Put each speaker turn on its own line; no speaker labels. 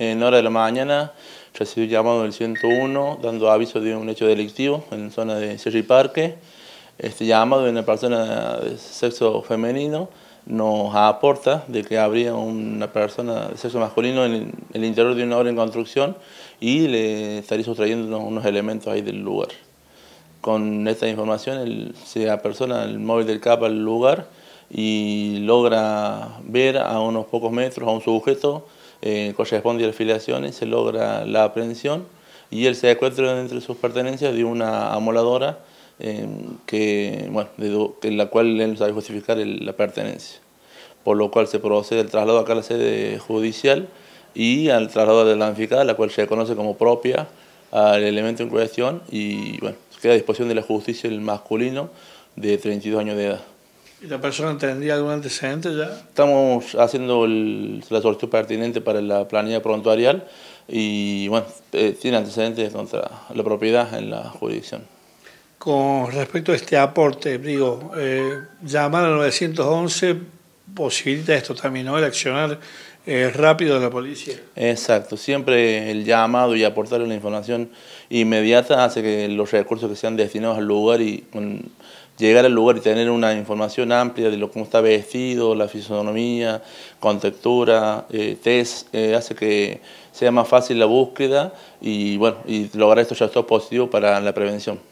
En hora de la mañana recibí el llamado del 101 dando aviso de un hecho delictivo en zona de Sherry Parque. Este llamado de una persona de sexo femenino nos aporta de que habría una persona de sexo masculino en el interior de una obra en construcción y le estaría sustrayendo unos, elementos ahí del lugar. Con esta información el, se persona el móvil del CAP al lugar y logra ver a unos pocos metros a un sujeto, eh, corresponde a las filiaciones, se logra la aprehensión y él se encuentra entre sus pertenencias de una amoladora eh, que, bueno, la cual él sabe justificar la pertenencia. Por lo cual se procede el traslado acá a la sede judicial y al traslado de la anficada, la cual se conoce como propia al elemento en cuestión y bueno, queda a disposición de la justicia el masculino de 32 años de edad.
¿Y la persona tendría algún antecedente ya?
Estamos haciendo la solicitud pertinente para la planilla prontuarial y, bueno, eh, tiene antecedentes contra la propiedad en la jurisdicción.
Con respecto a este aporte, digo, eh, llamar al 911 posibilita esto también, ¿no? El accionar eh, rápido de la policía.
Exacto, siempre el llamado y aportar la información inmediata hace que los recursos que sean destinados al lugar y con llegar al lugar y tener una información amplia de lo, cómo está vestido, la fisonomía, contextura, eh, test, eh, hace que sea más fácil la búsqueda y, bueno, y lograr es todo positivo para la prevención.